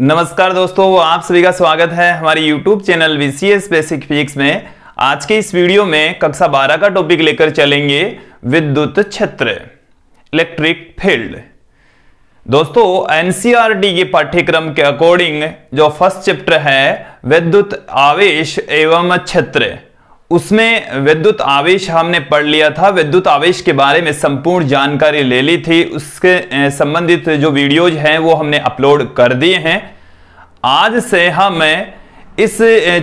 नमस्कार दोस्तों आप सभी का स्वागत है हमारे YouTube channel V C S basic physics में आज के इस वीडियो में कक्षा 12 का टॉपिक लेकर चलेंगे विद्युत क्षेत्र इलेक्ट्रिक फील्ड दोस्तों डी e के पाठ्यक्रम के अकॉर्डिंग जो फर्स्ट चैप्टर है विद्युत आवेश एवं क्षेत्र उसमें विद्युत आवेश हमने पढ़ लिया था विद्युत आवेश के बारे में संपूर्ण जानकारी ले ली थी उसके संबंधित जो वीडियोज हैं वो हमने अपलोड कर दिए हैं आज से हम इस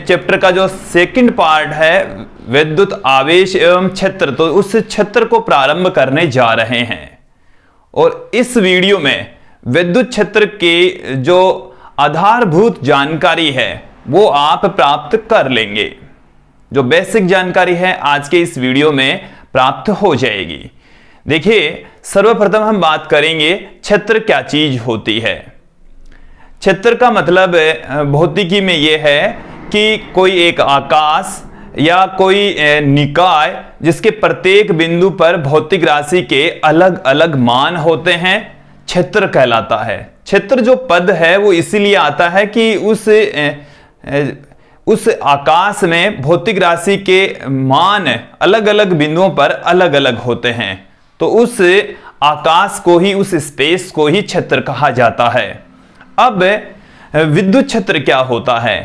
चैप्टर का जो सेकंड पार्ट है विद्युत आवेश एवं क्षेत्र तो उस क्षेत्र को प्रारंभ करने जा रहे हैं और इस वीडियो में विद्युत क्षेत्र की जो आधारभूत जानकारी है वो आप प्राप्त कर लेंगे जो बेसिक जानकारी है आज के इस वीडियो में प्राप्त हो जाएगी देखिए सर्वप्रथम हम बात करेंगे क्षेत्र क्या चीज होती है क्षेत्र का मतलब भौतिकी में यह है कि कोई एक आकाश या कोई निकाय जिसके प्रत्येक बिंदु पर भौतिक राशि के अलग अलग मान होते हैं क्षेत्र कहलाता है क्षेत्र जो पद है वो इसीलिए आता है कि उस उस आकाश में भौतिक राशि के मान अलग अलग बिंदुओं पर अलग अलग होते हैं तो उस आकाश को ही उस स्पेस को ही क्षेत्र कहा जाता है अब विद्युत क्षेत्र क्या होता है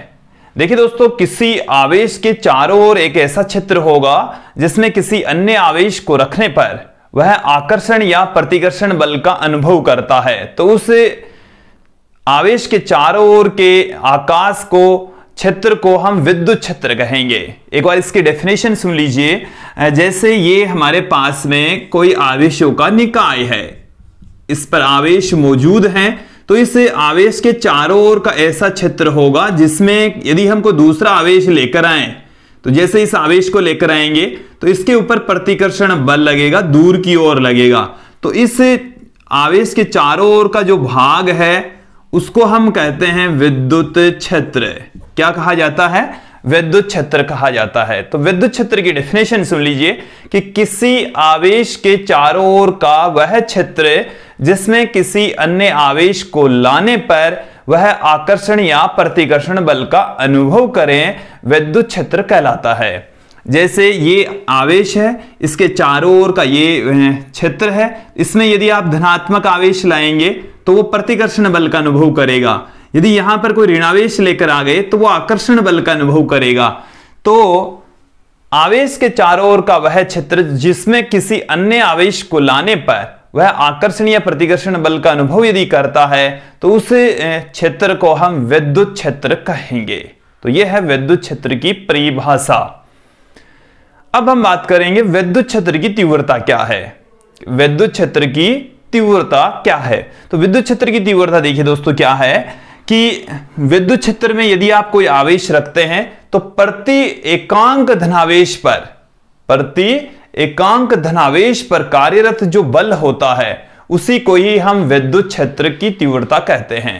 देखिए दोस्तों किसी आवेश के चारों ओर एक ऐसा क्षेत्र होगा जिसमें किसी अन्य आवेश को रखने पर वह आकर्षण या प्रतिकर्षण बल का अनुभव करता है तो उस आवेश के चारों ओर के आकाश को क्षेत्र को हम विद्युत क्षेत्र कहेंगे एक बार इसकी डेफिनेशन सुन लीजिए जैसे ये हमारे पास में कोई आवेशों का निकाय है इस पर आवेश मौजूद है तो इस आवेश के चारों ओर का ऐसा क्षेत्र होगा जिसमें यदि हमको दूसरा आवेश लेकर आए तो जैसे इस आवेश को लेकर आएंगे तो इसके ऊपर प्रतिकर्षण बल लगेगा दूर की ओर लगेगा तो इस आवेश के चारों ओर का जो भाग है उसको हम कहते हैं विद्युत क्षेत्र क्या कहा जाता है विद्युत क्षेत्र कहा जाता है तो विद्युत क्षेत्र की डेफिनेशन सुन लीजिए कि किसी आवेश के चारों ओर का वह क्षेत्र जिसमें किसी अन्य आवेश को लाने पर वह आकर्षण या प्रतिकर्षण बल का अनुभव करें विद्युत क्षेत्र कहलाता है जैसे ये आवेश है इसके चारों ओर का ये क्षेत्र है इसमें यदि आप धनात्मक आवेश लाएंगे तो वो प्रतिकर्षण बल का अनुभव करेगा यदि यहां पर कोई ऋणावेश लेकर आ गए तो वह आकर्षण बल का अनुभव करेगा तो आवेश के चारों ओर का वह क्षेत्र जिसमें किसी अन्य आवेश को लाने पर वह आकर्षण या प्रतिकर्षण बल का अनुभव यदि करता है तो उस क्षेत्र को हम विद्युत क्षेत्र कहेंगे तो यह है विद्युत क्षेत्र की परिभाषा अब हम बात करेंगे विद्युत क्षेत्र की तीव्रता क्या है विद्युत क्षेत्र की तीव्रता क्या है तो विद्युत क्षेत्र की तीव्रता देखिए दोस्तों क्या है कि विद्युत क्षेत्र में यदि आप कोई आवेश रखते हैं तो प्रति एकांक धनावेश पर प्रति एकांक धनावेश पर कार्यरत जो बल होता है उसी को ही हम विद्युत क्षेत्र की तीव्रता कहते हैं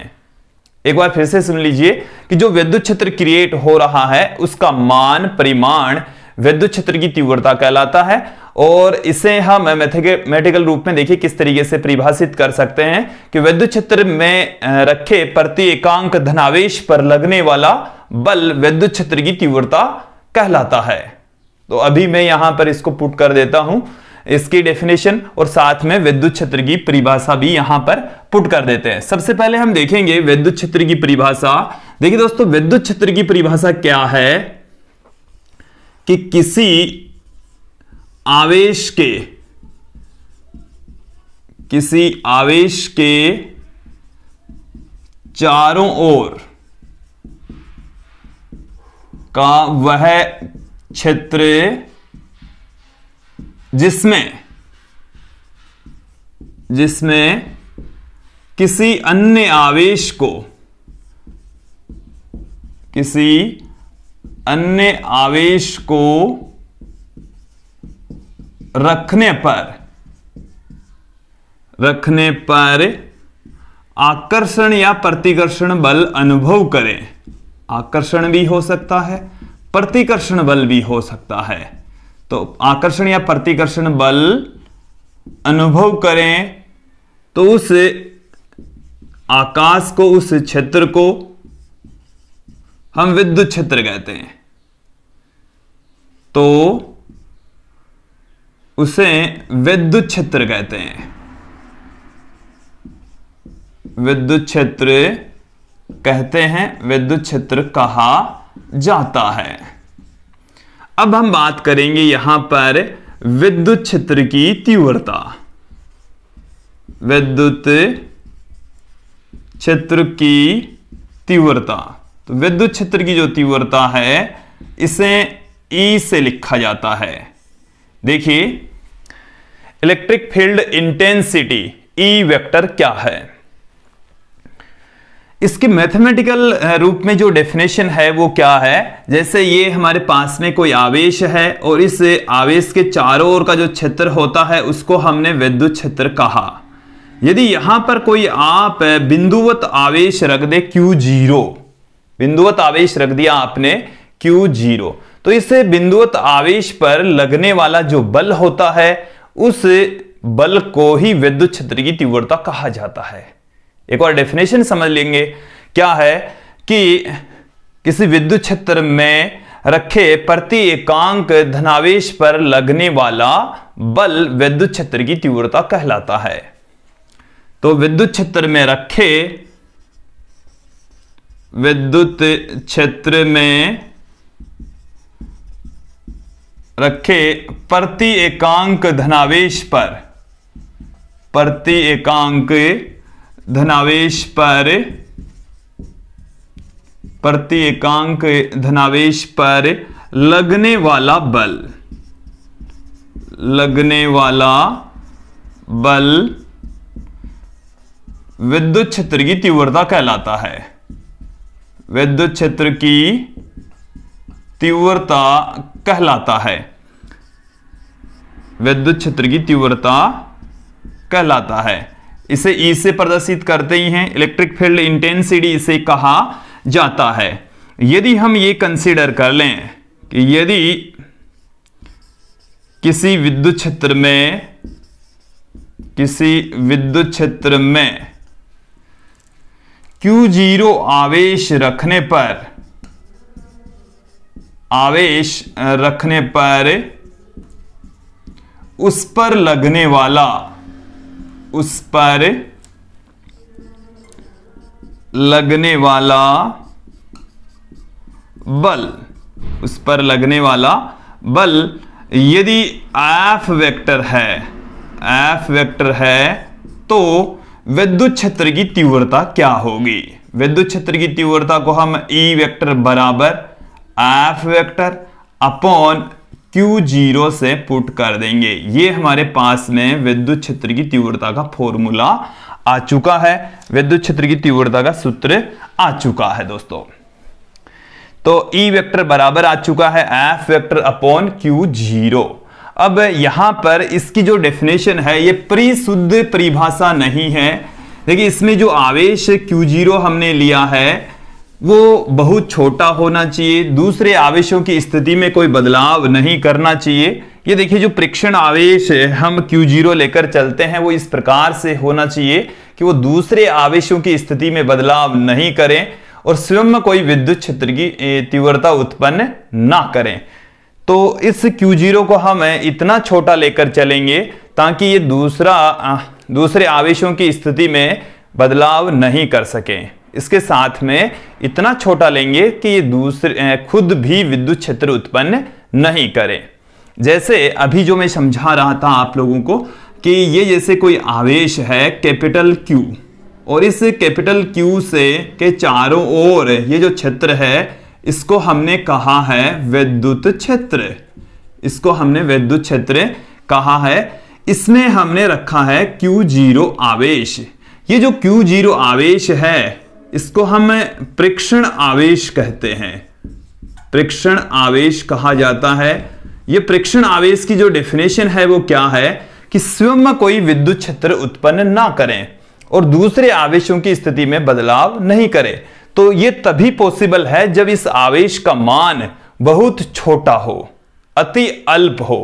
एक बार फिर से सुन लीजिए कि जो विद्युत क्षेत्र क्रिएट हो रहा है उसका मान परिमाण विद्युत क्षेत्र की तीव्रता कहलाता है और इसे हम मैथमेटिकल रूप में देखिए किस तरीके से परिभाषित कर सकते हैं कि विद्युत क्षेत्र में रखे प्रति एकांक धनावेश पर लगने वाला बल विद्युत क्षेत्र की तीव्रता कहलाता है तो अभी मैं यहां पर इसको पुट कर देता हूं इसकी डेफिनेशन और साथ में विद्युत क्षेत्र की परिभाषा भी यहां पर पुट कर देते हैं सबसे पहले हम देखेंगे विद्युत क्षेत्र की परिभाषा देखिए दोस्तों विद्युत क्षेत्र की परिभाषा क्या है कि किसी आवेश के किसी आवेश के चारों ओर का वह क्षेत्र जिसमें जिसमें किसी अन्य आवेश को किसी अन्य आवेश को रखने पर रखने पर आकर्षण या प्रतिकर्षण बल अनुभव करें आकर्षण भी हो सकता है प्रतिकर्षण बल भी हो सकता है तो आकर्षण या प्रतिकर्षण बल अनुभव करें तो उस आकाश को उस क्षेत्र को हम विद्युत क्षेत्र कहते हैं तो उसे विद्युत क्षेत्र कहते हैं विद्युत क्षेत्र कहते हैं विद्युत क्षेत्र कहा जाता है अब हम बात करेंगे यहां पर विद्युत क्षेत्र की तीव्रता विद्युत क्षेत्र की तीव्रता तो विद्युत क्षेत्र की जो तीव्रता है इसे ई e से लिखा जाता है देखिए electric field intensity E vector क्या है इसके मैथमेटिकल रूप में जो डेफिनेशन है वो क्या है जैसे ये हमारे पास में कोई आवेश है और इस आवेश के चारों ओर का जो क्षेत्र होता है उसको हमने विद्युत क्षेत्र कहा यदि यहां पर कोई आप बिंदुवत आवेश रख दे क्यू जीरो बिंदुवत आवेश रख दिया आपने क्यू जीरो तो इससे बिंदुवत आवेश पर लगने वाला जो बल होता है उस बल को ही विद्युत क्षेत्र की तीव्रता कहा जाता है एक और डेफिनेशन समझ लेंगे क्या है कि किसी विद्युत क्षेत्र में रखे प्रति एकांक धनावेश पर लगने वाला बल विद्युत क्षेत्र की तीव्रता कहलाता है तो विद्युत क्षेत्र में रखे विद्युत क्षेत्र में रखे प्रति एकांक धनावेश पर प्रति एकांक धनावेश पर प्रति एकांक धनावेश पर लगने वाला बल लगने वाला बल विद्युत क्षेत्र की तीव्रता कहलाता है विद्युत क्षेत्र की तीव्रता कहलाता है विद्युत क्षेत्र की तीव्रता कहलाता है इसे ई e से प्रदर्शित करते ही हैं इलेक्ट्रिक फील्ड इंटेंसिटी इसे कहा जाता है यदि हम ये कंसीडर कर लें कि यदि किसी विद्युत क्षेत्र में किसी विद्युत क्षेत्र में Q0 आवेश रखने पर आवेश रखने पर उस पर लगने वाला उस पर लगने वाला बल उस पर लगने वाला बल यदि एफ वेक्टर है एफ वेक्टर है तो विद्युत क्षेत्र की तीव्रता क्या होगी विद्युत क्षेत्र की तीव्रता को हम ई e वेक्टर बराबर F vector upon Q zero से पुट कर देंगे ये हमारे पास में विद्युत क्षेत्र की तीव्रता का फॉर्मूला आ चुका है विद्युत क्षेत्र की तीव्रता का सूत्र आ चुका है दोस्तों तो ई e वेक्टर बराबर आ चुका है F vector upon Q zero अब यहां पर इसकी जो डेफिनेशन है ये परिशुद्ध परिभाषा नहीं है देखिए इसमें जो आवेश क्यू जीरो हमने लिया है वो बहुत छोटा होना चाहिए दूसरे आवेशों की स्थिति में कोई बदलाव नहीं करना चाहिए ये देखिए जो प्रेक्षण आवेश हम क्यू जीरो लेकर चलते हैं वो इस प्रकार से होना चाहिए कि वो दूसरे आवेशों की स्थिति में बदलाव नहीं करें और स्वयं कोई विद्युत क्षेत्र की तीव्रता उत्पन्न ना करें तो इस क्यू जीरो को हम इतना छोटा लेकर चलेंगे ताकि ये दूसरा दूसरे आवेशों की स्थिति में बदलाव नहीं कर सकें इसके साथ में इतना छोटा लेंगे कि ये दूसरे खुद भी विद्युत क्षेत्र उत्पन्न नहीं करें जैसे अभी जो मैं समझा रहा था आप लोगों को कि ये जैसे कोई आवेश है कैपिटल क्यू और इस कैपिटल क्यू से के चारों ओर ये जो क्षेत्र है इसको हमने कहा है विद्युत क्षेत्र इसको हमने विद्युत क्षेत्र कहा है इसमें हमने रखा है क्यू जीरो आवेश ये जो Q0 आवेश है इसको हम प्रेक्षण आवेश कहते हैं प्रेक्षण आवेश कहा जाता है ये प्रेक्षण आवेश की जो डेफिनेशन है वो क्या है कि स्वयं कोई विद्युत क्षेत्र उत्पन्न ना करें और दूसरे आवेशों की स्थिति में बदलाव नहीं करें तो ये तभी पॉसिबल है जब इस आवेश का मान बहुत छोटा हो अति अल्प हो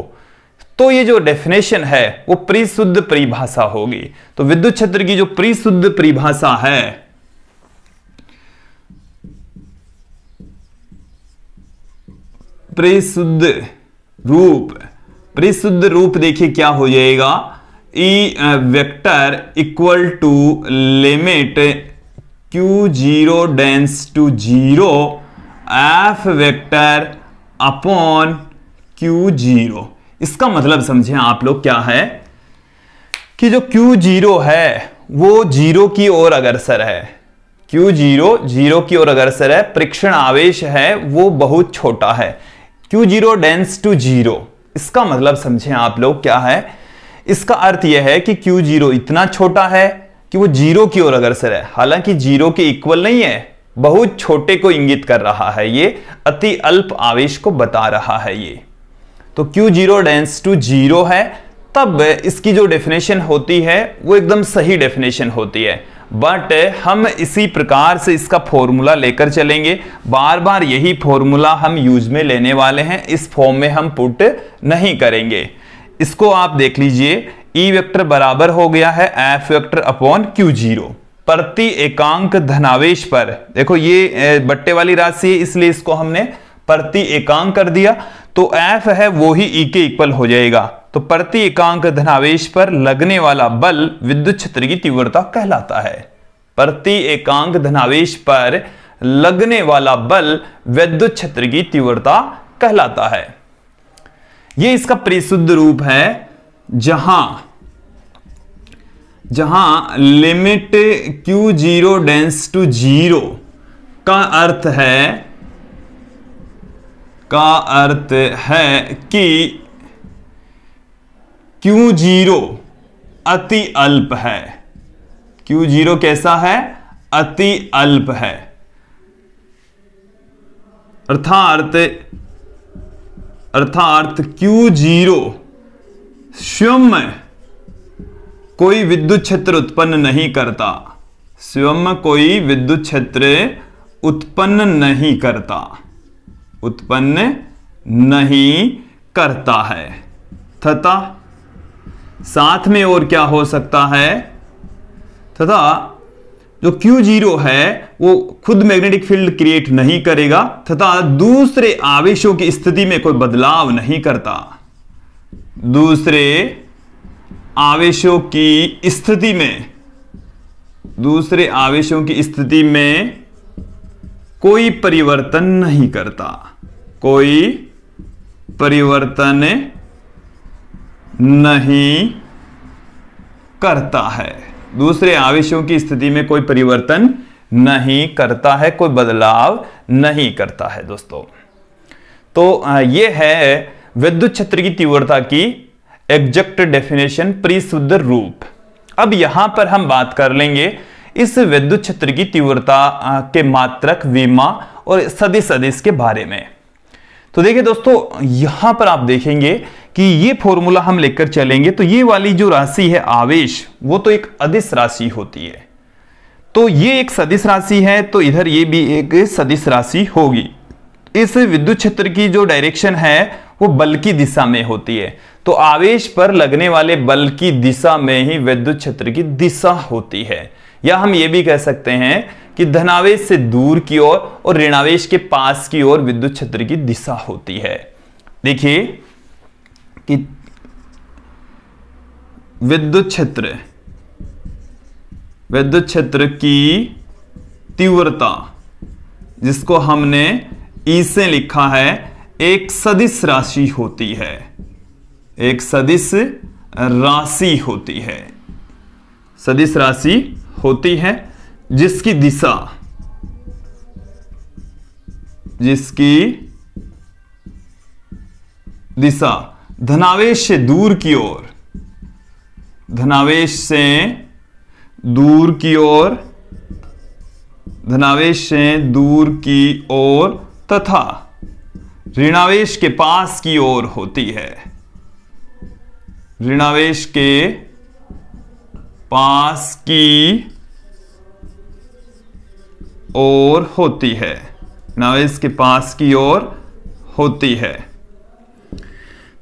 तो ये जो डेफिनेशन है वो प्रिशुद्ध परिभाषा होगी तो विद्युत क्षेत्र की जो प्रिशुद्ध परिभाषा है प्रिशुद्ध रूप प्रिशुद्ध रूप देखिए क्या हो जाएगा E vector equal to limit Q zero tends to zero F vector upon Q zero इसका मतलब समझें आप लोग क्या है कि जो क्यू जीरो है वो जीरो की ओर अग्रसर है क्यू जीरो जीरो की ओर अग्रसर है परीक्षण आवेश है वो बहुत छोटा है Q zero tends to zero इसका मतलब समझें आप लोग क्या है इसका अर्थ यह है कि क्यू जीरो इतना छोटा है कि वो जीरो की ओर अग्रसर है हालांकि जीरो के इक्वल नहीं है बहुत छोटे को इंगित कर रहा है ये अति अल्प आवेश को बता रहा है ये तो Q zero tends to zero है तब इसकी जो डेफिनेशन होती है वो एकदम सही डेफिनेशन होती है बट हम इसी प्रकार से इसका फॉर्मूला लेकर चलेंगे बार बार यही फॉर्मूला हम यूज में लेने वाले हैं इस फॉर्म में हम पुट नहीं करेंगे इसको आप देख लीजिए ई e वेक्टर बराबर हो गया है F vector upon Q zero प्रति एकांक धनावेश पर देखो ये बट्टे वाली राशि है इसलिए इसको हमने प्रति एकांक कर दिया तो एफ है वो ही ई e के इक्वल हो जाएगा तो प्रति एकांक धनावेश पर लगने वाला बल विद्युत क्षेत्र की तीव्रता कहलाता है प्रति एकांक धनावेश पर लगने वाला बल विद्युत क्षेत्र की तीव्रता कहलाता है ये इसका परिशुद्ध रूप है जहां जहां limit Q zero tends to zero का अर्थ है का अर्थ है कि क्यू जीरो अति अल्प है क्यू जीरो कैसा है अति अल्प है अर्थार्थ अर्थार्थ क्यू जीरो शून्य कोई विद्युत क्षेत्र उत्पन्न नहीं करता स्वयं कोई विद्युत क्षेत्र उत्पन्न नहीं करता उत्पन्न नहीं करता है तथा साथ में और क्या हो सकता है तथा जो Q0 जीरो है वो खुद मैग्नेटिक फील्ड क्रिएट नहीं करेगा तथा दूसरे आवेशों की स्थिति में कोई बदलाव नहीं करता दूसरे आवेशों की स्थिति में दूसरे आवेशों की स्थिति में कोई परिवर्तन नहीं करता कोई परिवर्तन नहीं करता है दूसरे आवेशों की स्थिति में कोई परिवर्तन नहीं करता है कोई बदलाव नहीं करता है दोस्तों तो यह है विद्युत क्षेत्र की तीव्रता की एग्जेक्ट डेफिनेशन परिशुद्ध रूप अब यहां पर हम बात कर लेंगे इस विद्युत क्षेत्र की तीव्रता के मात्रक विमा और सदिश सदिश के बारे में तो देखिए दोस्तों यहां पर आप देखेंगे कि ये फॉर्मूला हम लेकर चलेंगे तो ये वाली जो राशि है आवेश वो तो एक अदिश राशि होती है तो ये एक सदिश राशि है तो इधर ये भी एक सदिश राशि होगी इस विद्युत क्षेत्र की जो डायरेक्शन है वो बल की दिशा में होती है तो आवेश पर लगने वाले बल की दिशा में ही विद्युत क्षेत्र की दिशा होती है या हम ये भी कह सकते हैं कि धनावेश से दूर की ओर और, और ऋणावेश के पास की ओर विद्युत क्षेत्र की दिशा होती है देखिए कि विद्युत क्षेत्र विद्युत क्षेत्र की तीव्रता जिसको हमने ई से लिखा है एक सदिश राशि होती है एक सदिश राशि होती है सदिश राशि होती है जिसकी दिशा जिसकी दिशा धनावेश से दूर की ओर धनावेश से दूर की ओर धनावेश से दूर की ओर तथा ऋणावेश के पास की ओर होती है ऋणावेश के पास की ओर होती है ऋणावेश के पास की ओर होती है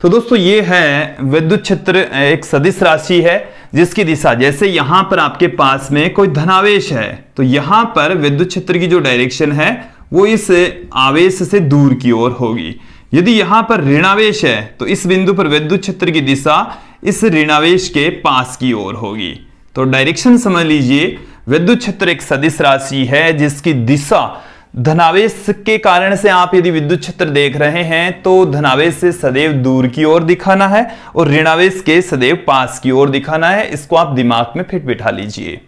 तो दोस्तों ये है विद्युत क्षेत्र एक सदिश राशि है जिसकी दिशा जैसे यहां पर आपके पास में कोई धनावेश है तो यहां पर विद्युत क्षेत्र की जो डायरेक्शन है वो इस आवेश से दूर की ओर होगी यदि यहां पर ऋणावेश है तो इस बिंदु पर विद्युत क्षेत्र की दिशा इस ऋणावेश के पास की ओर होगी तो डायरेक्शन समझ लीजिए विद्युत क्षेत्र एक सदिश राशि है जिसकी दिशा धनावेश के कारण से आप यदि विद्युत क्षेत्र देख रहे हैं तो धनावेश से सदैव दूर की ओर दिखाना है और ऋणावेश के सदैव पास की ओर दिखाना है इसको आप दिमाग में फिट बिठा लीजिए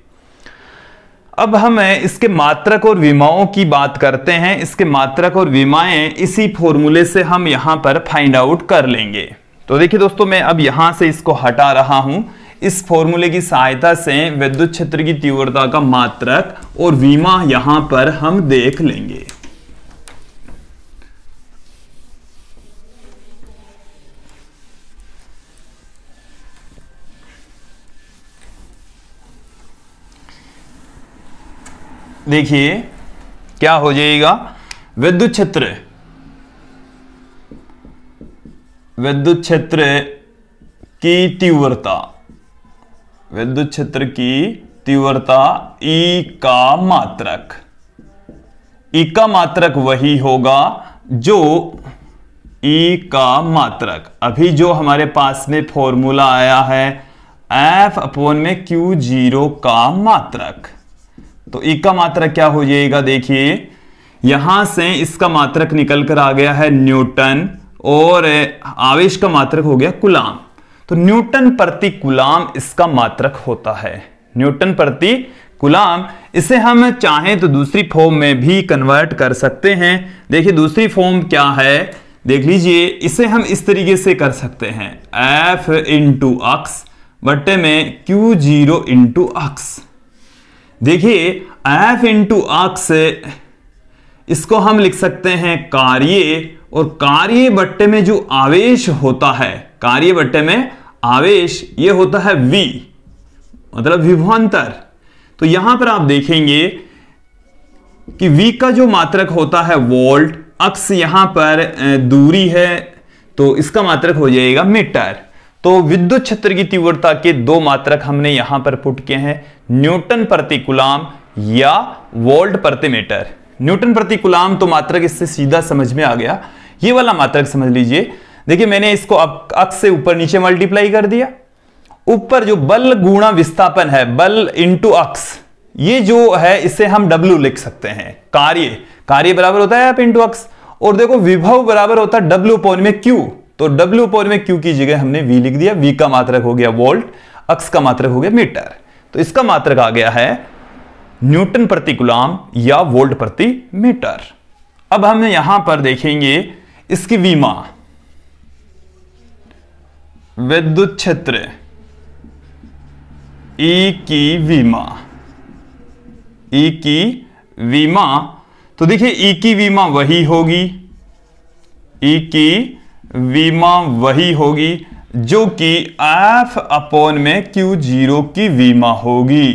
अब हम इसके मात्रक और विमाओं की बात करते हैं इसके मात्रक और विमाएं इसी फॉर्मूले से हम यहां पर फाइंड आउट कर लेंगे तो देखिए दोस्तों मैं अब यहां से इसको हटा रहा हूं इस फॉर्मूले की सहायता से विद्युत क्षेत्र की तीव्रता का मात्रक और विमा यहां पर हम देख लेंगे देखिए क्या हो जाएगा विद्युत क्षेत्र विद्युत क्षेत्र की तीव्रता विद्युत क्षेत्र की तीव्रता ई e का मात्रक ई e का मात्रक वही होगा जो ई e का मात्रक अभी जो हमारे पास में फॉर्मूला आया है एफ अपोन में क्यू जीरो का मात्रक तो एक का मात्रक क्या हो जाएगा देखिए यहां से इसका मात्रक निकल कर आ गया है न्यूटन और आवेश का मात्रक हो गया गुलाम तो न्यूटन प्रति गुलाम इसका मात्रक होता है न्यूटन प्रति गुलाम इसे हम चाहें तो दूसरी फॉर्म में भी कन्वर्ट कर सकते हैं देखिए दूसरी फॉर्म क्या है देख लीजिए इसे हम इस तरीके से कर सकते हैं एफ इंटू अक्स बट्टे में क्यू जीरो इंटू अक्स देखिए एफ इंटू अक्स इसको हम लिख सकते हैं कार्य और कार्य बट्टे में जो आवेश होता है कार्य बट्टे में आवेश ये होता है वी मतलब विभवांतर तो यहां पर आप देखेंगे कि वी का जो मात्रक होता है वोल्ट अक्स यहां पर दूरी है तो इसका मात्रक हो जाएगा मीटर तो विद्युत क्षेत्र की तीव्रता के दो मात्रक हमने यहां पर पुट किए हैं न्यूटन प्रति गुलाम या वोल्ट प्रति मीटर न्यूटन प्रति गुलाम तो मात्रक इससे सीधा समझ में आ गया ये वाला मात्रक समझ लीजिए देखिए मैंने इसको अक्स से ऊपर नीचे मल्टीप्लाई कर दिया ऊपर जो बल गुणा विस्थापन है बल इंटू अक्स ये जो है इसे हम W लिख सकते हैं कार्य कार्य बराबर होता है आप इंटू अक्स और देखो विभव बराबर होता है W पोन में Q तो W पोल में Q की जगह हमने V लिख दिया V का मात्रक हो गया वोल्ट अक्स का मात्रक हो गया मीटर तो इसका मात्रक आ गया है न्यूटन प्रति गुलाम या वोल्ट प्रति मीटर अब हम यहां पर देखेंगे इसकी वीमा विद्युत क्षेत्र ई e की वीमा ई e की वीमा तो देखिए ई e की वीमा वही होगी ई की वीमा वही होगी जो कि एफ अपोन में क्यू जीरो की वीमा होगी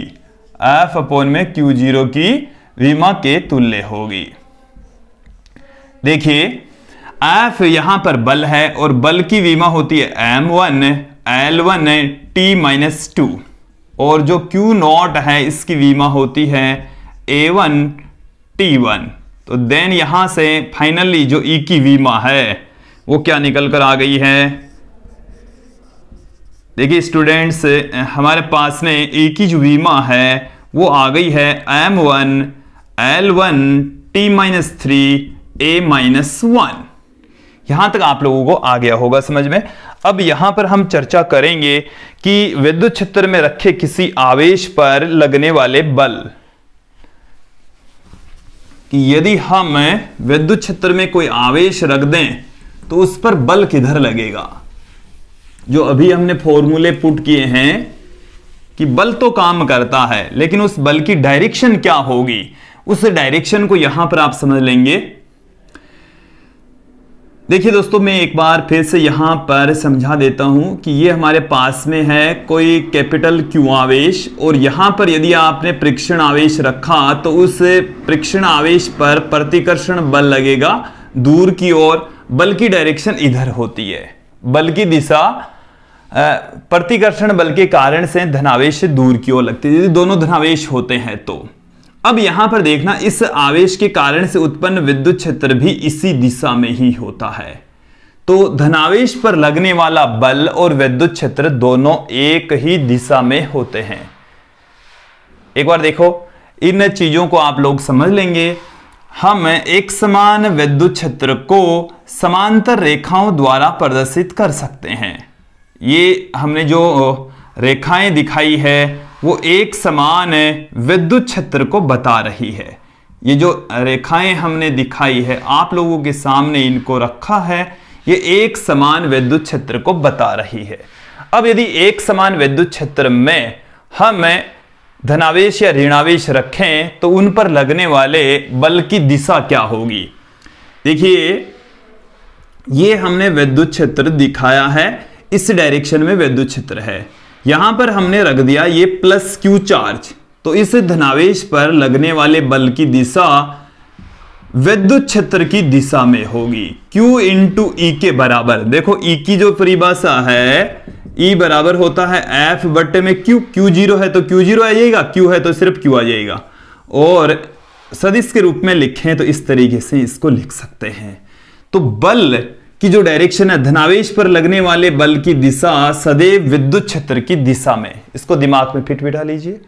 एफ अपोन में क्यू जीरो की वीमा के तुल्य होगी देखिए एफ यहां पर बल है और बल की वीमा होती है M one L one T minus two और जो क्यू नॉट है इसकी वीमा होती है ए वन टी वन तो देन यहां से फाइनली जो ई e की वीमा है वो क्या निकल कर आ गई है देखिए स्टूडेंट्स हमारे पास में एक ही जो वीमा है वो आ गई है M one L one T minus three A minus one यहां तक आप लोगों को आ गया होगा समझ में अब यहां पर हम चर्चा करेंगे कि विद्युत क्षेत्र में रखे किसी आवेश पर लगने वाले बल कि यदि हम विद्युत क्षेत्र में कोई आवेश रख दें तो उस पर बल किधर लगेगा जो अभी हमने फॉर्मूले पुट किए हैं कि बल तो काम करता है लेकिन उस बल की डायरेक्शन क्या होगी उस डायरेक्शन को यहां पर आप समझ लेंगे देखिए दोस्तों मैं एक बार फिर से यहां पर समझा देता हूं कि ये हमारे पास में है कोई कैपिटल क्यू आवेश और यहां पर यदि आपने प्रेक्षण आवेश रखा तो उस प्रेक्षण आवेश पर प्रतिकर्षण बल लगेगा दूर की ओर बल की डायरेक्शन इधर होती है बल की दिशा प्रतिकर्षण बल के कारण से धनावेश से दूर की ओर लगती है यदि दोनों धनावेश होते हैं तो अब यहां पर देखना इस आवेश के कारण से उत्पन्न विद्युत क्षेत्र भी इसी दिशा में ही होता है तो धनावेश पर लगने वाला बल और विद्युत क्षेत्र दोनों एक ही दिशा में होते हैं एक बार देखो इन चीजों को आप लोग समझ लेंगे हम एक समान विद्युत क्षेत्र को समांतर रेखाओं द्वारा प्रदर्शित कर सकते हैं ये हमने जो रेखाएं दिखाई है वो एक समान विद्युत क्षेत्र को बता रही है ये जो रेखाएं हमने दिखाई है आप लोगों के सामने इनको रखा है ये एक समान विद्युत क्षेत्र को बता रही है अब यदि एक समान विद्युत क्षेत्र में हम धनावेश या ऋणावेश रखें तो उन पर लगने वाले बल की दिशा क्या होगी देखिए ये हमने वैद्युत क्षेत्र दिखाया है इस डायरेक्शन में वैद्युत क्षेत्र है यहां पर हमने रख दिया ये प्लस क्यू चार्ज तो इस धनावेश पर लगने वाले बल की दिशा विद्युत क्षेत्र की दिशा में होगी Q इंटू ई e के बराबर देखो ई e की जो परिभाषा है E बराबर होता है F बट्टे में Q Q जीरो है तो Q जीरो आ जाएगा Q है तो सिर्फ Q आ जाएगा और सदिश के रूप में लिखें तो इस तरीके से इसको लिख सकते हैं तो बल की जो डायरेक्शन है धनावेश पर लगने वाले बल की दिशा सदैव विद्युत क्षेत्र की दिशा में इसको दिमाग में फिट बिठा लीजिए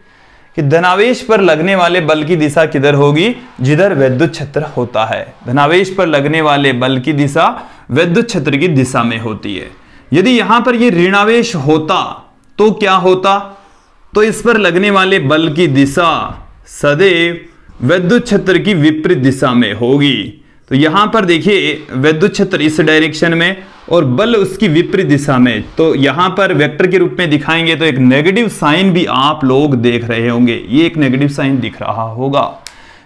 कि धनावेश पर लगने वाले बल की दिशा किधर होगी जिधर वैद्युत क्षेत्र होता है धनावेश पर लगने वाले बल की दिशा वैद्युत क्षेत्र की दिशा में होती है यदि यहां पर यह ऋणावेश होता तो क्या होता तो इस पर लगने वाले बल की दिशा सदैव वैद्युत क्षेत्र की विपरीत दिशा में होगी तो यहां पर देखिए वैद्युत क्षेत्र इस डायरेक्शन में और बल उसकी विपरीत दिशा में तो यहां पर वेक्टर के रूप में दिखाएंगे तो एक नेगेटिव साइन भी आप लोग देख रहे होंगे ये एक नेगेटिव साइन दिख रहा होगा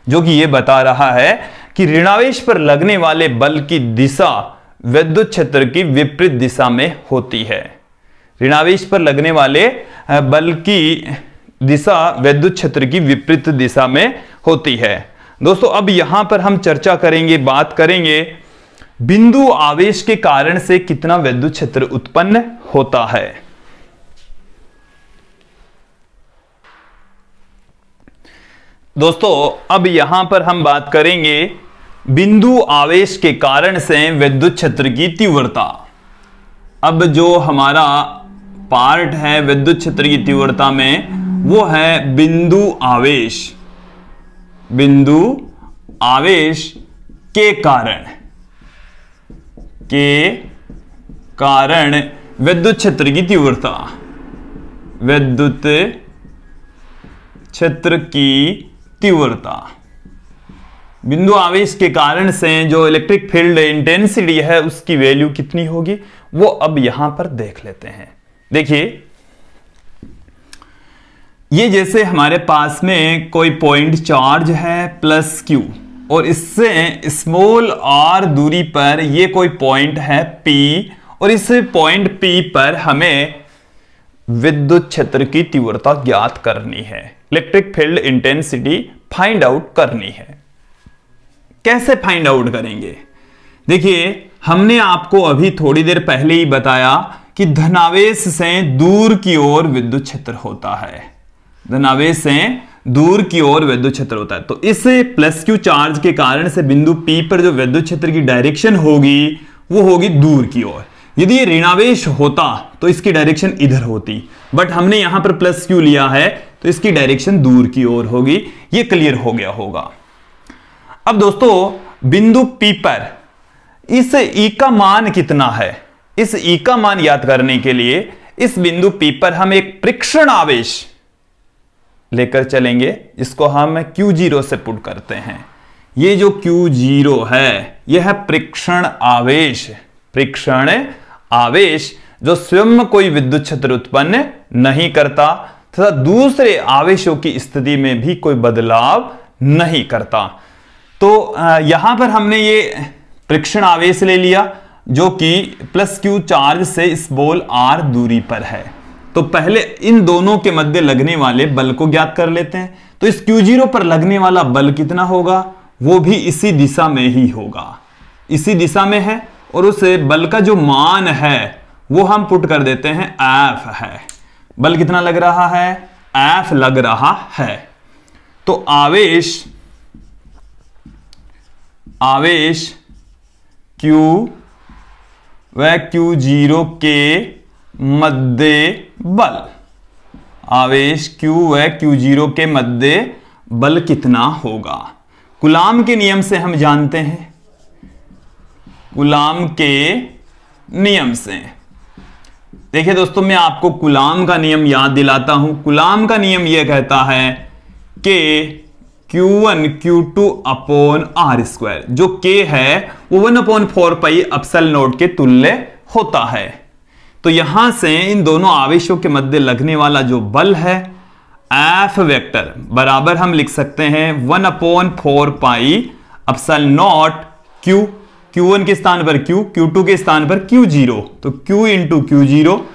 जो कि ये बता रहा है कि ऋणावेश पर लगने वाले बल की दिशा विद्युत क्षेत्र की विपरीत दिशा में होती है ऋणावेश पर लगने वाले बल की दिशा विद्युत क्षेत्र की विपरीत दिशा में होती है दोस्तों अब यहां पर हम चर्चा करेंगे बात करेंगे बिंदु आवेश के कारण से कितना विद्युत क्षेत्र उत्पन्न होता है दोस्तों अब यहां पर हम बात करेंगे बिंदु आवेश के कारण से विद्युत क्षेत्र की तीव्रता अब जो हमारा पार्ट है विद्युत क्षेत्र की तीव्रता में वो है बिंदु आवेश बिंदु आवेश के कारण के कारण विद्युत क्षेत्र की तीव्रता विद्युत क्षेत्र की तीव्रता बिंदु आवेश के कारण से जो इलेक्ट्रिक फील्ड इंटेंसिटी है उसकी वैल्यू कितनी होगी वो अब यहां पर देख लेते हैं देखिए ये जैसे हमारे पास में कोई पॉइंट चार्ज है प्लस क्यू और इससे स्मॉल आर दूरी पर ये कोई पॉइंट है पी और इस पॉइंट पी पर हमें विद्युत क्षेत्र की तीव्रता ज्ञात करनी है electric field intensity find out करनी है कैसे फाइंड आउट करेंगे देखिए हमने आपको अभी थोड़ी देर पहले ही बताया कि धनावेश से दूर की ओर विद्युत क्षेत्र होता है धनावेश से दूर की ओर विद्युत क्षेत्र होता है तो इस प्लस क्यू चार्ज के कारण से बिंदु पी पर जो विद्युत क्षेत्र की डायरेक्शन होगी वो होगी दूर की ओर यदि ये ऋणावेश होता तो इसकी डायरेक्शन इधर होती बट हमने यहां पर प्लस क्यू लिया है तो इसकी डायरेक्शन दूर की ओर होगी ये क्लियर हो गया होगा अब दोस्तों बिंदु पी पर इस ई e का मान कितना है इस ई e का मान याद करने के लिए इस बिंदु पी पर हम एक परीक्षण आवेश लेकर चलेंगे इसको हम क्यू जीरो से पुट करते हैं ये जो क्यू जीरो है यह है परीक्षण आवेश परीक्षण आवेश जो स्वयं कोई विद्युत क्षेत्र उत्पन्न नहीं करता तथा दूसरे आवेशों की स्थिति में भी कोई बदलाव नहीं करता तो यहां पर हमने ये परीक्षण आवेश ले लिया जो कि प्लस क्यू चार्ज से इस बोल आर दूरी पर है तो पहले इन दोनों के मध्य लगने वाले बल को ज्ञात कर लेते हैं तो इस क्यू जीरो पर लगने वाला बल कितना होगा वो भी इसी दिशा में ही होगा इसी दिशा में है और उस बल का जो मान है वो हम पुट कर देते हैं एफ है बल कितना लग रहा है एफ लग रहा है तो आवेश आवेश Q व Q0 जीरो के मध्य बल आवेश Q व Q0 जीरो के मध्य बल कितना होगा गुलाम के नियम से हम जानते हैं गुलाम के नियम से देखिए दोस्तों मैं आपको गुलाम का नियम याद दिलाता हूं गुलाम का नियम यह कहता है कि Q1 Q2 upon R square जो K है वो one upon four pi epsilon naught के तुल्य होता है तो यहां से इन दोनों आवेशों के मध्य लगने वाला जो बल है एफ वेक्टर बराबर हम लिख सकते हैं one upon four pi epsilon naught Q Q one के स्थान पर क्यू क्यू टू के स्थान पर क्यू जीरो तो क्यू इंटू क्यू जीरो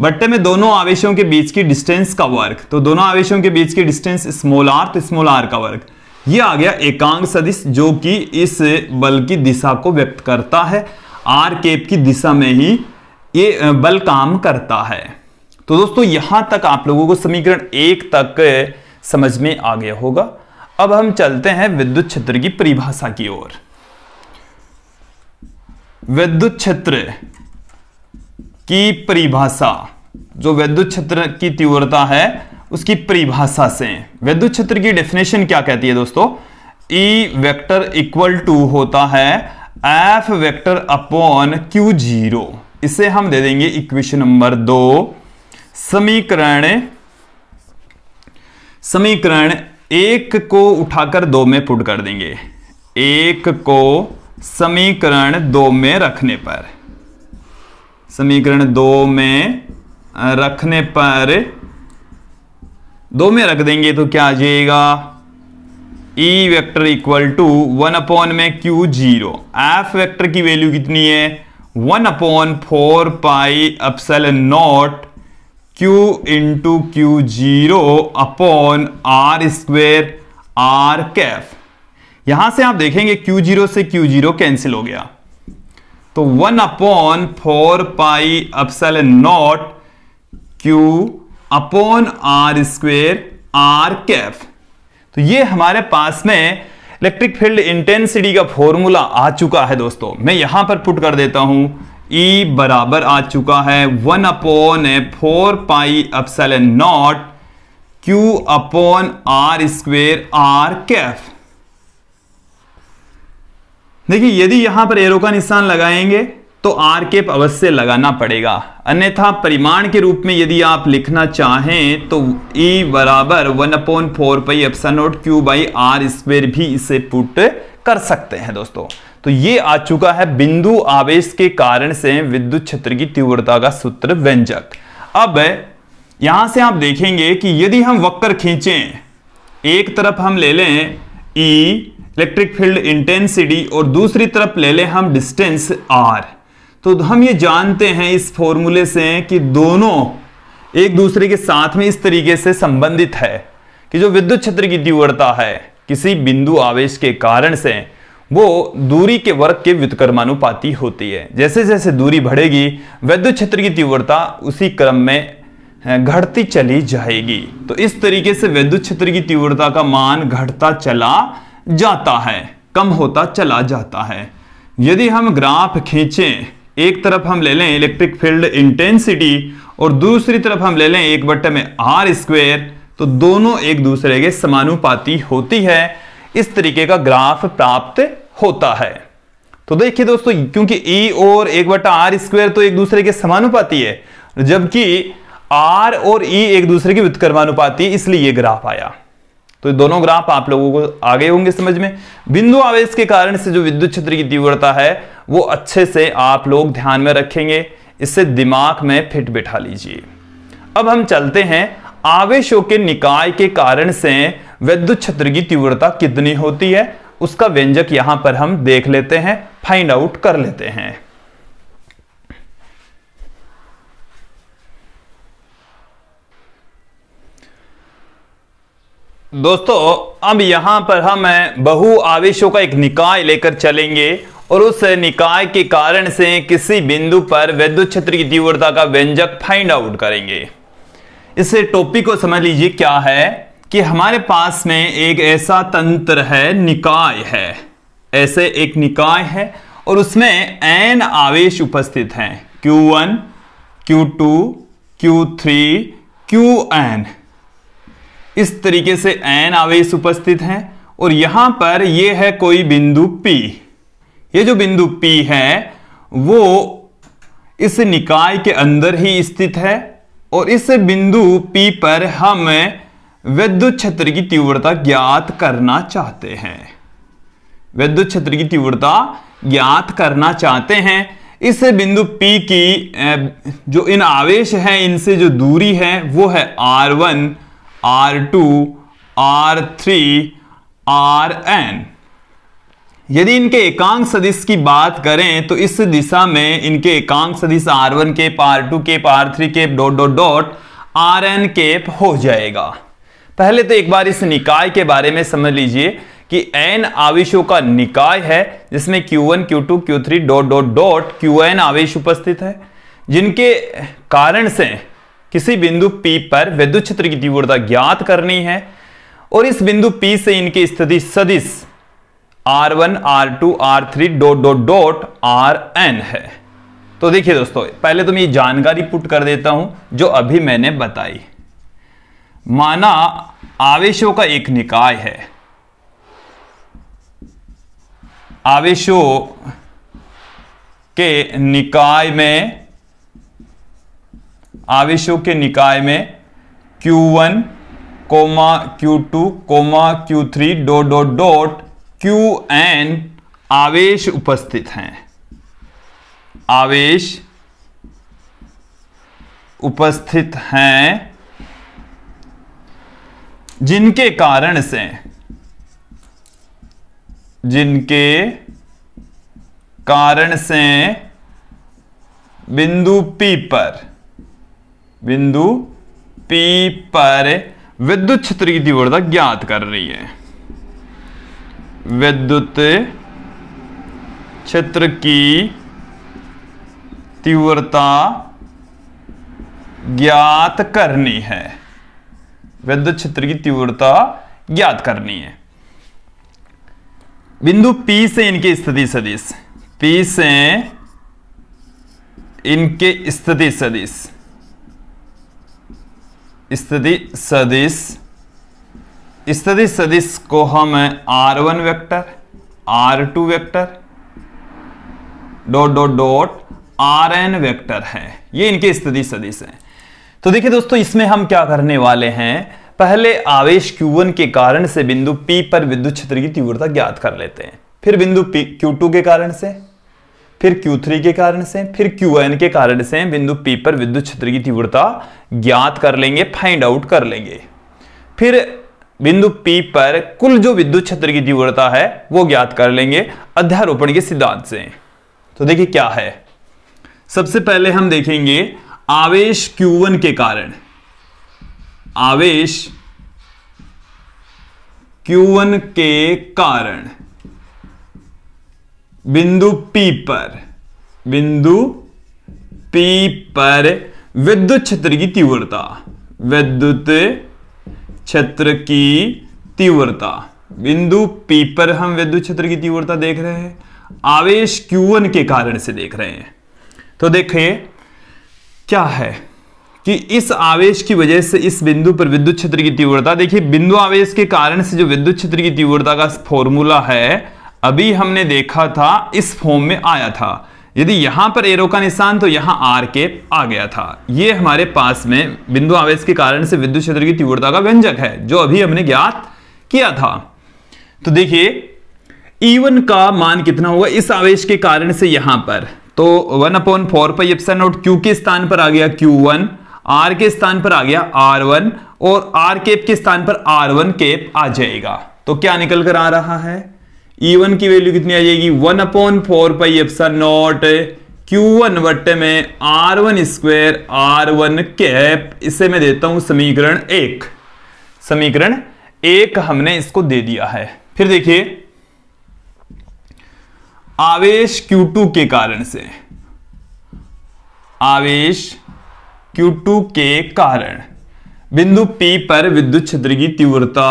बट्टे में दोनों आवेशों के बीच की डिस्टेंस का वर्ग तो दोनों आवेशों के बीच की डिस्टेंस स्मॉल आर तो स्मॉल आर का वर्ग ये आ गया एकांक सदिश जो कि इस बल की दिशा को व्यक्त करता है आर केप की दिशा में ही ये बल काम करता है तो दोस्तों यहां तक आप लोगों को समीकरण एक तक समझ में आ गया होगा अब हम चलते हैं विद्युत क्षेत्र की परिभाषा की ओर विद्युत क्षेत्र की परिभाषा जो वैद्युत क्षेत्र की तीव्रता है उसकी परिभाषा से वैद्युत क्षेत्र की डेफिनेशन क्या कहती है दोस्तों ई वेक्टर इक्वल टू होता है F vector upon Q zero इसे हम दे देंगे इक्वेशन नंबर दो समीकरण समीकरण एक को उठाकर दो में पुट कर देंगे एक को समीकरण दो में रखने पर समीकरण दो में रखने पर दो में रख देंगे तो क्या आ जाएगा E vector equal to one upon में क्यू जीरो एफ वेक्टर की वैल्यू कितनी है one upon four pi epsilon naught Q into Q zero upon R square R cap यहां से आप देखेंगे क्यू जीरो से क्यू जीरो कैंसिल हो गया तो one upon four pi epsilon naught Q upon R square R cap तो ये हमारे पास में इलेक्ट्रिक फील्ड इंटेंसिटी का फॉर्मूला आ चुका है दोस्तों मैं यहां पर पुट कर देता हूं E बराबर आ चुका है one upon A four pi epsilon naught Q upon R square R cap देखिए यदि यहां पर एरो का निशान लगाएंगे तो आर केप अवश्य लगाना पड़ेगा अन्यथा परिमाण के रूप में यदि आप लिखना चाहें तो E बराबर one upon four pi epsilon naught Q by R square भी इसे पुट कर सकते हैं दोस्तों तो ये आ चुका है बिंदु आवेश के कारण से विद्युत क्षेत्र की तीव्रता का सूत्र व्यंजक अब यहां से आप देखेंगे कि यदि हम वक्र खींचें एक तरफ हम ले लें E e, electric field intensity और दूसरी तरफ ले लें हम डिस्टेंस आर तो हम ये जानते हैं इस फॉर्मूले से कि दोनों एक दूसरे के साथ में इस तरीके से संबंधित है कि जो विद्युत क्षेत्र की तीव्रता है किसी बिंदु आवेश के कारण से वो दूरी के वर्ग के व्युतकर्मानुपाती होती है जैसे जैसे दूरी बढ़ेगी वैद्युत क्षेत्र की तीव्रता उसी क्रम में घटती चली जाएगी तो इस तरीके से वैद्युत क्षेत्र की तीव्रता का मान घटता चला जाता है कम होता चला जाता है यदि हम ग्राफ खींचें एक तरफ हम ले लें इलेक्ट्रिक फील्ड इंटेंसिटी और दूसरी तरफ हम ले लें एक बट्टे में आर स्क्वेयर तो दोनों एक दूसरे के समानुपाती होती है इस तरीके का ग्राफ प्राप्त होता है तो देखिए दोस्तों क्योंकि ई e और एक बटा आर स्क्वेयर तो एक दूसरे के समानुपाती है जबकि आर और ई e एक दूसरे के व्युत्कर्मानुपाती इसलिए ये ग्राफ आया तो दोनों ग्राफ आप लोगों को आगे होंगे समझ में बिंदु आवेश के कारण से जो विद्युत क्षेत्र की तीव्रता है वो अच्छे से आप लोग ध्यान में रखेंगे इससे दिमाग में फिट बिठा लीजिए अब हम चलते हैं आवेशों के निकाय के कारण से विद्युत क्षेत्र की तीव्रता कितनी होती है उसका व्यंजक यहां पर हम देख लेते हैं फाइंड आउट कर लेते हैं दोस्तों अब यहाँ पर हम बहु आवेशों का एक निकाय लेकर चलेंगे और उस निकाय के कारण से किसी बिंदु पर विद्युत क्षेत्र की तीव्रता का व्यंजक फाइंड आउट करेंगे इस टॉपिक को समझ लीजिए क्या है कि हमारे पास में एक ऐसा तंत्र है निकाय है ऐसे एक निकाय है और उसमें एन आवेश उपस्थित हैं Q1, Q2, Q3, Qn इस तरीके से एन आवेश उपस्थित हैं और यहां पर यह है कोई बिंदु P ये जो बिंदु P है वो इस निकाय के अंदर ही स्थित है और इस बिंदु P पर हम विद्युत क्षेत्र की तीव्रता ज्ञात करना चाहते हैं विद्युत क्षेत्र की तीव्रता ज्ञात करना चाहते हैं इस बिंदु P की जो इन आवेश हैं इनसे जो दूरी है वो है R1 R two R three R N यदि इनके एकांक सदिश की बात करें तो इस दिशा में इनके एकांक सदिश आर वन के आर टू के आर थ्री के dot dot dot R N के हो जाएगा पहले तो एक बार इस निकाय के बारे में समझ लीजिए कि एन आवेशों का निकाय है जिसमें Q1, Q2, Q3 dot dot dot N आवेश उपस्थित है जिनके कारण से किसी बिंदु P पर विद्युत क्षेत्र की तीव्रता ज्ञात करनी है और इस बिंदु P से इनकी स्थिति सदिश R1, R2, R3 dot dot dot are है तो देखिए दोस्तों पहले तो मैं ये जानकारी पुट कर देता हूं जो अभी मैंने बताई माना आवेशों का एक निकाय है आवेशों के निकाय में आवेशों के निकाय में Q1 comma Q two comma Q dot dot dot Q N आवेश उपस्थित हैं आवेश उपस्थित हैं जिनके कारण से जिनके कारण से बिंदु P पर बिंदु P पर विद्युत क्षेत्र की तीव्रता ज्ञात कर रही है विद्युत क्षेत्र की तीव्रता ज्ञात करनी है विद्युत क्षेत्र की तीव्रता ज्ञात करनी है बिंदु P से इनकी स्थिति सदिश P से इनके स्थिति सदिश स्थिति सदिश स्थिति सदिश को हम R one vector R two vector dot dot dot R N vector है ये इनके स्थिति सदिश हैं तो देखिए दोस्तों इसमें हम क्या करने वाले हैं पहले आवेश Q1 के कारण से बिंदु P पर विद्युत क्षेत्र की तीव्रता ज्ञात कर लेते हैं फिर बिंदु P Q2 के कारण से फिर Q3 के कारण से फिर Qn के कारण से बिंदु P पर विद्युत क्षेत्र की तीव्रता ज्ञात कर लेंगे फाइंड आउट कर लेंगे फिर बिंदु P पर कुल जो विद्युत क्षेत्र की तीव्रता है वो ज्ञात कर लेंगे अध्यारोपण के सिद्धांत से तो देखिए क्या है सबसे पहले हम देखेंगे आवेश Q1 के कारण आवेश Q1 के कारण बिंदु P पर बिंदु पी पर विद्युत क्षेत्र की तीव्रता विद्युत क्षेत्र की तीव्रता बिंदु P पर हम विद्युत क्षेत्र की तीव्रता देख रहे हैं आवेश Q1 के कारण से देख रहे हैं तो देखिए क्या है कि इस आवेश की वजह से इस बिंदु पर विद्युत क्षेत्र की तीव्रता देखिए बिंदु आवेश के कारण से जो विद्युत क्षेत्र की तीव्रता का फॉर्मूला है अभी हमने देखा था इस फॉर्म में आया था यदि यहां पर एरो का निशान तो यहां आर के आ गया था ये हमारे पास में बिंदु आवेश के कारण से विद्युत क्षेत्र की तीव्रता का व्यंजक है जो अभी हमने ज्ञात किया था तो देखिए ईवन e का मान कितना होगा इस आवेश के कारण से यहां पर तो वन अपॉन फोर पर नोट क्यू के स्थान पर आ गया क्यू वन आर के स्थान पर आ गया आर वन और आर केप के स्थान पर आर वन केप आ जाएगा तो क्या निकल कर आ रहा है ई e वन की वैल्यू कितनी आ जाएगी one upon four pi epsilon naught Q one बट्टे में R one square R one cap इसे मैं देता हूं समीकरण एक समीकरण एक हमने इसको दे दिया है फिर देखिए आवेश Q2 के कारण से आवेश Q2 के कारण बिंदु P पर विद्युत क्षेत्र की तीव्रता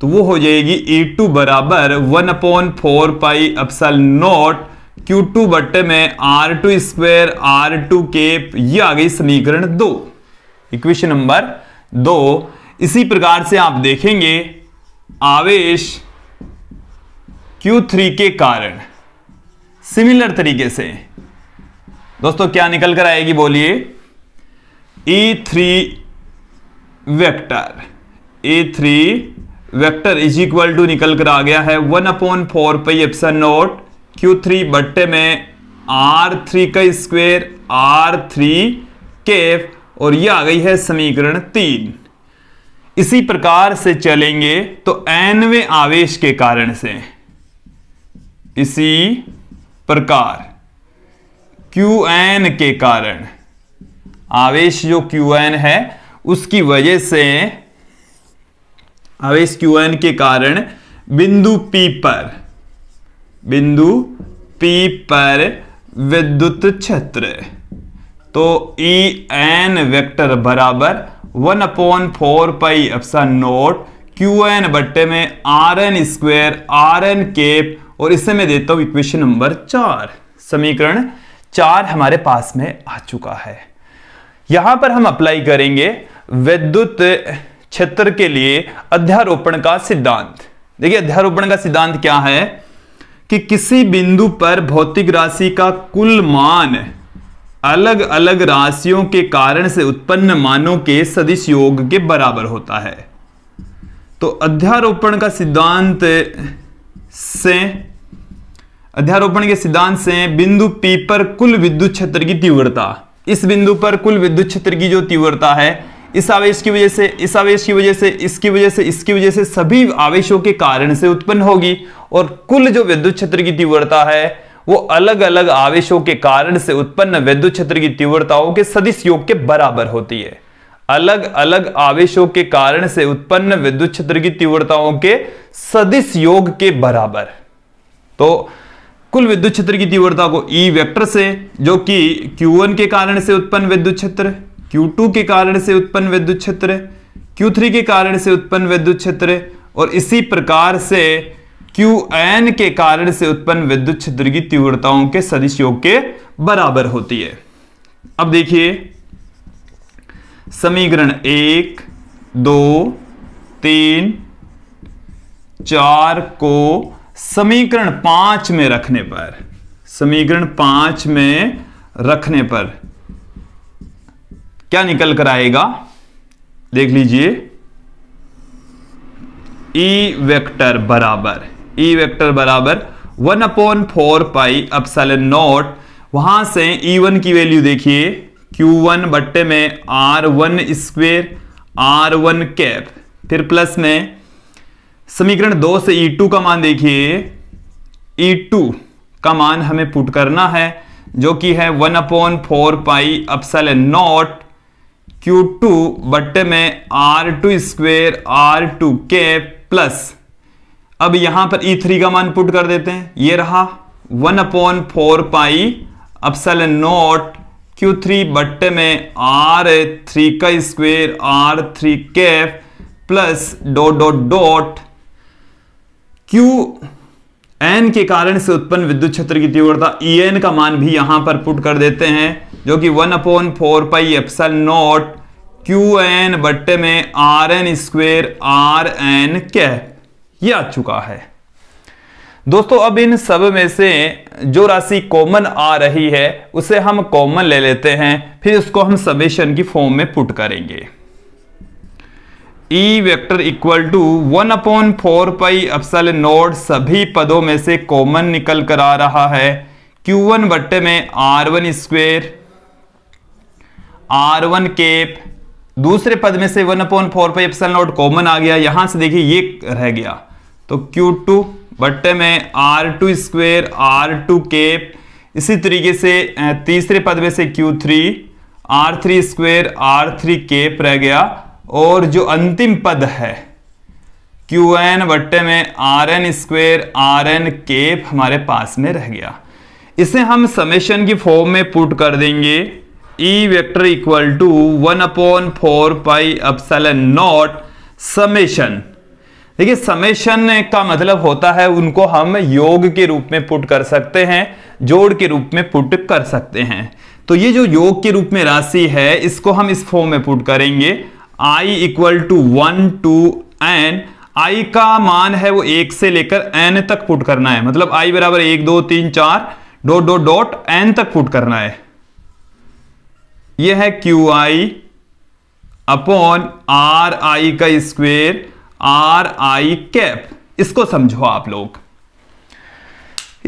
तो वो हो जाएगी ई e टू बराबर one upon four pi epsilon naught Q two बट्टे में R two square R two के ये आ गई समीकरण दो इक्वेशन नंबर दो इसी प्रकार से आप देखेंगे आवेश Q3 के कारण सिमिलर तरीके से दोस्तों क्या निकल कर आएगी बोलिए E3 vector E3 vector is equal to निकल कर आ गया है one upon four pi epsilon naught Q three बट्टे में आर थ्री का स्क्वेयर आर थ्री केफ और यह आ गई है समीकरण तीन इसी प्रकार से चलेंगे तो एनवे आवेश के कारण से इसी प्रकार क्यू एन के कारण आवेश जो क्यू एन है उसकी वजह से आवेश क्यू एन के कारण बिंदु पी पर बिंदु पी पर विद्युत क्षेत्र तो ई e एन वेक्टर बराबर one upon four pi epsilon naught Q N बट्टे में R N square R N cap और इसे मैं देता हूं इक्वेशन नंबर चार समीकरण चार हमारे पास में आ चुका है यहां पर हम अप्लाई करेंगे विद्युत क्षेत्र के लिए अध्यारोपण का सिद्धांत देखिए अध्यारोपण का सिद्धांत क्या है कि किसी बिंदु पर भौतिक राशि का कुल मान अलग अलग राशियों के कारण से उत्पन्न मानों के सदिश योग के बराबर होता है तो अध्यारोपण का सिद्धांत से अध्यारोपण के सिद्धांत से बिंदु P पर कुल विद्युत क्षेत्र की तीव्रता इस बिंदु पर कुल विद्युत क्षेत्र की जो तीव्रता है इस आवेश की वजह से इस आवेश की वजह से इसकी वजह से इसकी वजह से सभी आवेशों के कारण से उत्पन्न होगी और कुल जो विद्युत क्षेत्र की तीव्रता है वो अलग अलग आवेशों के कारण से उत्पन्न विद्युत क्षेत्र की तीव्रताओं के सदिश योग के बराबर होती है अलग अलग आवेशों के कारण से उत्पन्न विद्युत क्षेत्र की तीव्रताओं के सदिश योग के बराबर तो कुल विद्युत क्षेत्र की तीव्रता को ई e वेक्टर से जो कि Q1 के कारण से उत्पन्न विद्युत क्षेत्र Q2 के कारण से उत्पन्न विद्युत क्षेत्र Q3 के कारण से उत्पन्न विद्युत क्षेत्र और इसी प्रकार से Qn के कारण से उत्पन्न विद्युत क्षेत्र की तीव्रताओं के सदिश योग के बराबर होती है अब देखिए समीकरण एक दो तीन चार को समीकरण पांच में रखने पर समीकरण पांच में रखने पर क्या निकल कर आएगा देख लीजिए ई e वेक्टर बराबर ई e वेक्टर बराबर one upon four pi epsilon naught वहां से ई e वन की वैल्यू देखिए क्यू वन बट्टे में R one square R one cap फिर प्लस में समीकरण दो से ई टू का मान देखिए ई टू का मान हमें पुट करना है जो कि है one upon four pi epsilon naught Q two बट्टे में R two square R two के प्लस अब यहां पर ई e थ्री का मान पुट कर देते हैं ये रहा one upon four pi epsilon naught Q three बट्टे में आर थ्री का स्क्वेयर आर थ्री के plus dot dot dot Q N के कारण से उत्पन्न विद्युत क्षेत्र की तीव्रता ई e एन का मान भी यहां पर पुट कर देते हैं जो कि one upon four pi epsilon naught Q N बट्टे में R N square R N cap ये आ चुका है दोस्तों अब इन सब में से जो राशि कॉमन आ रही है उसे हम कॉमन ले लेते हैं फिर उसको हम समेशन की फॉर्म में पुट करेंगे E e vector equal to one upon four pi epsilon naught सभी पदों में से कॉमन निकल कर आ रहा है क्यू वन बट्टे में R one square R one cap दूसरे पद में से one upon four pi epsilon naught common आ गया यहां से देखिए ये रह गया तो क्यू टू बट्टे में R two square R two cap इसी तरीके से तीसरे पद में से Q three R three square R three cap रह गया और जो अंतिम पद है क्यू एन बट्टे में R N square R N cap हमारे पास में रह गया इसे हम समेशन की फॉर्म में पुट कर देंगे E vector equal to one upon four pi epsilon naught summation देखिए समेशन का मतलब होता है उनको हम योग के रूप में पुट कर सकते हैं जोड़ के रूप में पुट कर सकते हैं तो ये जो योग के रूप में राशि है इसको हम इस फॉर्म में पुट करेंगे I equal to one to N I का मान है वो एक से लेकर एन तक पुट करना है मतलब आई बराबर एक दो तीन चार डॉट डॉट डॉट एन तक पुट करना है ये है Q I upon R I का स्क्वेयर आर आई कैप इसको समझो आप लोग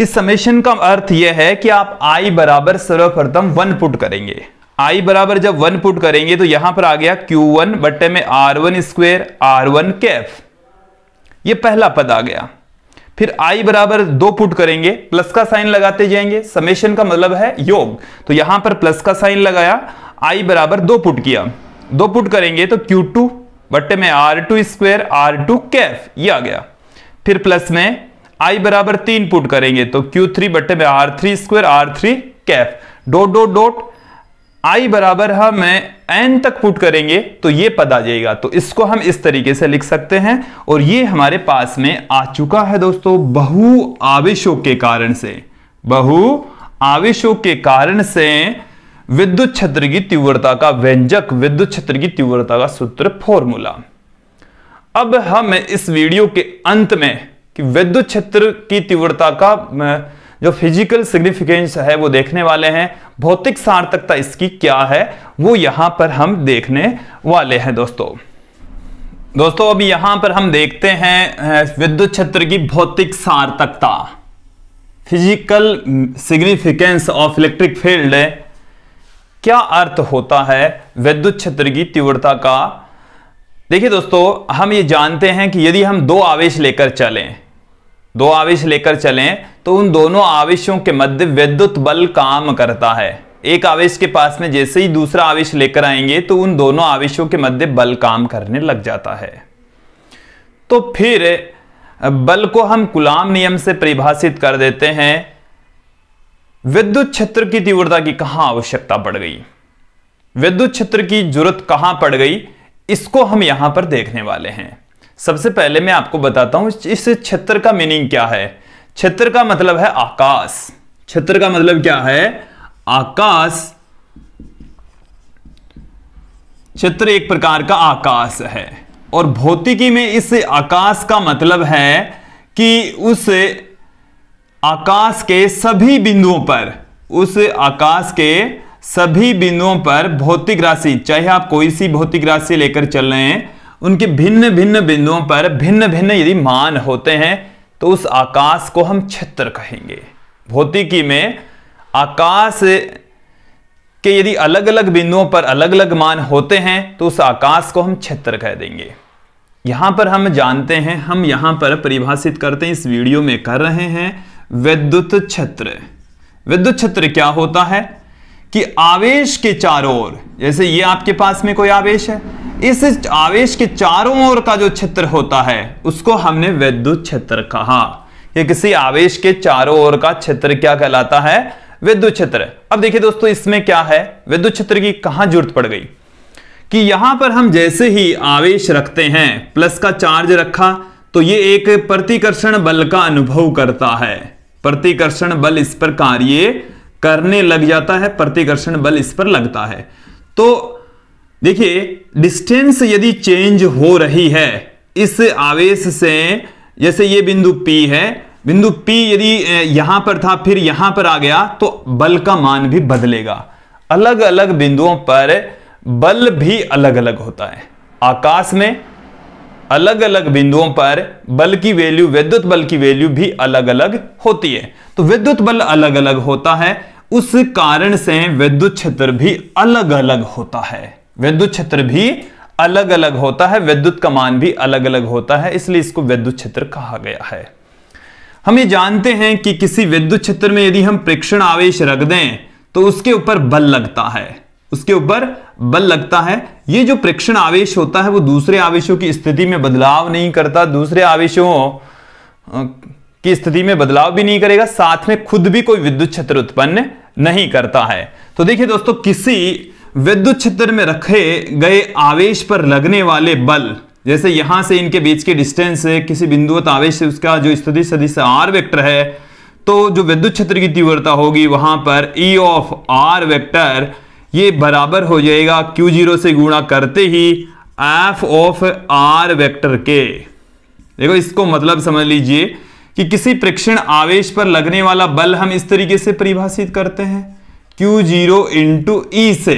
इस समेशन का अर्थ यह है कि आप आई बराबर सर्वप्रथम वन पुट करेंगे आई बराबर जब वन पुट करेंगे तो यहां पर आ गया क्यू वन बट्टे में R one square R one cap यह पहला पद आ गया फिर आई बराबर दो पुट करेंगे प्लस का साइन लगाते जाएंगे समेशन का मतलब है योग तो यहां पर प्लस का साइन लगाया आई बराबर दो पुट किया दो पुट करेंगे तो क्यू टू बट्टे में R two square R two cap ये आ गया फिर प्लस में आई बराबर तीन पुट करेंगे तो क्यू थ्री बट्टे में R three square R three cap dot dot dot I बराबर हम एन तक पुट करेंगे तो ये पद आ जाएगा तो इसको हम इस तरीके से लिख सकते हैं और ये हमारे पास में आ चुका है दोस्तों बहु आवेशों के कारण से बहु आवेशों के कारण से विद्युत क्षेत्र की तीव्रता का व्यंजक विद्युत क्षेत्र की तीव्रता का सूत्र फॉर्मूला अब हम इस वीडियो के अंत में कि विद्युत क्षेत्र की तीव्रता का जो फिजिकल सिग्निफिकेंस है वो देखने वाले हैं भौतिक सार्थकता इसकी क्या है वो यहां पर हम देखने वाले हैं दोस्तों दोस्तों अभी यहां पर हम देखते हैं विद्युत क्षेत्र की भौतिक सार्थकता physical significance of electric field क्या अर्थ होता है विद्युत क्षेत्र की तीव्रता का देखिए दोस्तों हम ये जानते हैं कि यदि हम दो आवेश लेकर चलें दो आवेश लेकर चलें तो उन दोनों आवेशों के मध्य विद्युत बल काम करता है एक आवेश के पास में जैसे ही दूसरा आवेश लेकर आएंगे तो उन दोनों आवेशों के मध्य बल काम करने लग जाता है तो फिर बल को हम गुलाम नियम से परिभाषित कर देते हैं विद्युत क्षेत्र की तीव्रता की कहां आवश्यकता पड़ गई विद्युत क्षेत्र की जरूरत कहां पड़ गई इसको हम यहां पर देखने वाले हैं सबसे पहले मैं आपको बताता हूं इस छत्र का मीनिंग क्या है छत्र का मतलब है आकाश क्षेत्र का मतलब क्या है आकाश छत्र एक प्रकार का आकाश है और भौतिकी में इस आकाश का मतलब है कि उस आकाश के सभी बिंदुओं पर उस आकाश के सभी बिंदुओं पर भौतिक राशि चाहे आप कोई सी भौतिक राशि लेकर चल रहे हैं उनके भिन्न भिन्न बिंदुओं पर भिन्न भिन्न यदि मान होते हैं तो उस आकाश को हम क्षेत्र कहेंगे भौतिकी में आकाश के यदि अलग अलग बिंदुओं पर अलग अलग मान होते हैं तो उस आकाश को हम क्षेत्र कह देंगे यहां पर हम जानते हैं हम यहां पर परिभाषित करते हैं इस वीडियो में कर रहे हैं विद्युत क्षेत्र विद्युत क्षेत्र क्या होता है कि आवेश के चारों ओर जैसे ये आपके पास में कोई आवेश है इस आवेश के चारों ओर का जो क्षेत्र होता है उसको हमने विद्युत क्षेत्र कहा ये किसी आवेश के चारों ओर का क्षेत्र क्या कहलाता है विद्युत क्षेत्र अब देखिए दोस्तों इसमें क्या है विद्युत क्षेत्र की कहां जरूरत पड़ गई कि यहां पर हम जैसे ही आवेश रखते हैं प्लस का चार्ज रखा तो ये एक प्रतिकर्षण बल का अनुभव करता है प्रतिकर्षण बल इस पर कार्य करने लग जाता है प्रतिकर्षण बल इस पर लगता है तो देखिए डिस्टेंस यदि चेंज हो रही है इस आवेश से जैसे ये बिंदु P है बिंदु P यदि यहां पर था फिर यहां पर आ गया तो बल का मान भी बदलेगा अलग अलग बिंदुओं पर बल भी अलग अलग होता है आकाश में अलग अलग बिंदुओं पर बल की वैल्यू विद्युत बल की वैल्यू भी अलग अलग होती है तो विद्युत बल अलग अलग होता है उस कारण से विद्युत क्षेत्र भी अलग अलग होता है विद्युत क्षेत्र भी अलग अलग होता है विद्युत का मान भी अलग अलग होता है इसलिए इसको विद्युत क्षेत्र कहा गया है हम ये जानते हैं कि किसी विद्युत क्षेत्र में यदि हम प्रेक्षण आवेश रख दें तो उसके ऊपर बल लगता है उसके ऊपर बल लगता है ये जो प्रेक्षण आवेश होता है वो दूसरे आवेशों की स्थिति में बदलाव नहीं करता दूसरे आवेशों की स्थिति में बदलाव भी नहीं करेगा साथ में खुद भी कोई विद्युत क्षेत्र उत्पन्न नहीं करता है तो देखिए दोस्तों किसी विद्युत क्षेत्र में रखे गए आवेश पर लगने वाले बल जैसे यहां से इनके बीच के डिस्टेंस से किसी बिंदुवत आवेश से उसका जो स्थिति सदी से आर वेक्टर है तो जो विद्युत क्षेत्र की तीव्रता होगी वहां पर ई ऑफ आर वेक्टर ये बराबर हो जाएगा क्यू जीरो से गुणा करते ही एफ ऑफ आर वेक्टर के देखो इसको मतलब समझ लीजिए कि किसी प्रेक्षण आवेश पर लगने वाला बल हम इस तरीके से परिभाषित करते हैं क्यू जीरो इंटू e से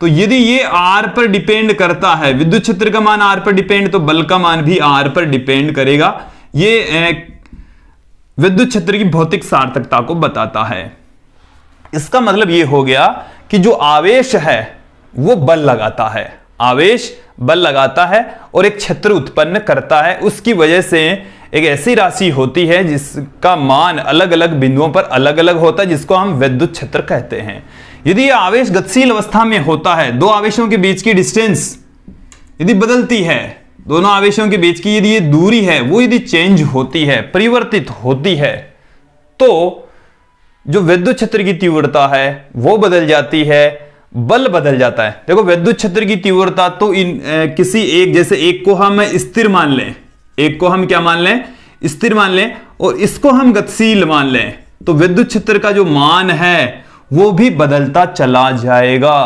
तो यदि ये आर पर डिपेंड करता है विद्युत क्षेत्र का मान आर पर डिपेंड तो बल का मान भी आर पर डिपेंड करेगा ये विद्युत क्षेत्र की भौतिक सार्थकता को बताता है इसका मतलब ये हो गया कि जो आवेश है वो बल लगाता है आवेश बल लगाता है और एक छत्र उत्पन्न करता है उसकी वजह से एक ऐसी राशि होती है जिसका मान अलग अलग बिंदुओं पर अलग अलग होता है जिसको हम वैद्युत छत्र कहते हैं यदि यह आवेश गतिशील अवस्था में होता है दो आवेशों के बीच की डिस्टेंस यदि बदलती है दोनों आवेशों के बीच की यदि ये दूरी है वो यदि चेंज होती है परिवर्तित होती है तो जो विद्युत क्षेत्र की तीव्रता है वो बदल जाती है बल बदल जाता है देखो विद्युत क्षेत्र की तीव्रता तो इन ए, किसी एक जैसे एक को हम स्थिर मान लें एक को हम क्या मान लें स्थिर मान लें और इसको हम गतिशील मान लें तो विद्युत क्षेत्र का जो मान है वो भी बदलता चला जाएगा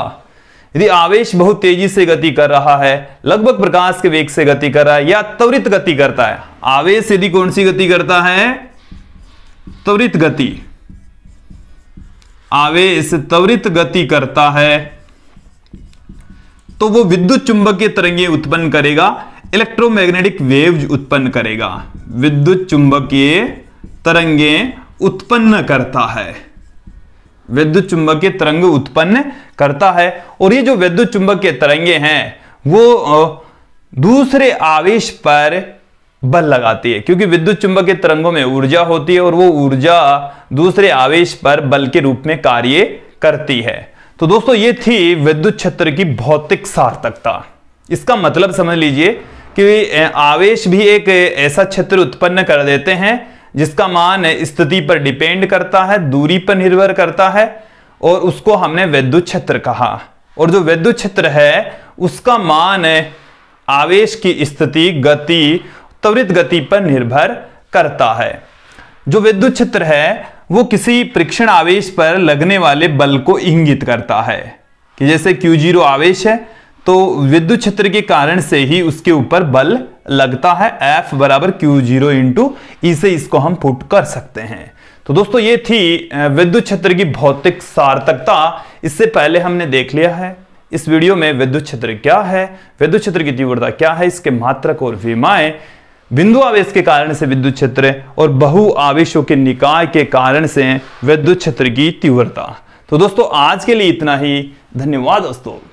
यदि आवेश बहुत तेजी से गति कर रहा है लगभग प्रकाश के वेग से गति कर रहा है या त्वरित गति करता है आवेश यदि कौन सी गति करता है त्वरित गति आवेश त्वरित गति करता है तो वो विद्युत चुंबकीय तरंगे उत्पन्न करेगा इलेक्ट्रोमैग्नेटिक वेव्स उत्पन्न करेगा विद्युत चुंबकीय तरंगे उत्पन्न करता है विद्युत चुंबकीय तरंग उत्पन्न करता है और ये जो विद्युत चुंबकीय तरंगे हैं वो दूसरे आवेश पर बल लगाती है क्योंकि विद्युत चुंबक के तरंगों में ऊर्जा होती है और वो ऊर्जा दूसरे आवेश पर बल के रूप में कार्य करती है तो दोस्तों ये थी विद्युत क्षेत्र की भौतिक सार्थकता इसका मतलब समझ लीजिए कि आवेश भी एक ऐसा क्षेत्र उत्पन्न कर देते हैं जिसका मान स्थिति पर डिपेंड करता है दूरी पर निर्भर करता है और उसको हमने वैद्युत क्षेत्र कहा और जो वैद्युत क्षेत्र है उसका मान आवेश की स्थिति गति त्वरित गति पर निर्भर करता है जो विद्युत क्षेत्र है वो किसी परीक्षण आवेश पर लगने वाले बल को इंगित करता है कि जैसे क्यू जीरो आवेश है तो विद्युत क्षेत्र के कारण से ही उसके ऊपर बल लगता है F बराबर क्यू जीरो इंटू इसे e इसको हम पुट कर सकते हैं तो दोस्तों ये थी विद्युत क्षेत्र की भौतिक सार्थकता इससे पहले हमने देख लिया है इस वीडियो में विद्युत क्षेत्र क्या है विद्युत क्षेत्र की तीव्रता क्या है इसके मात्रक और विमाएं बिंदु आवेश के कारण से विद्युत क्षेत्र और बहु आवेशों के निकाय के कारण से विद्युत क्षेत्र की तीव्रता तो दोस्तों आज के लिए इतना ही धन्यवाद दोस्तों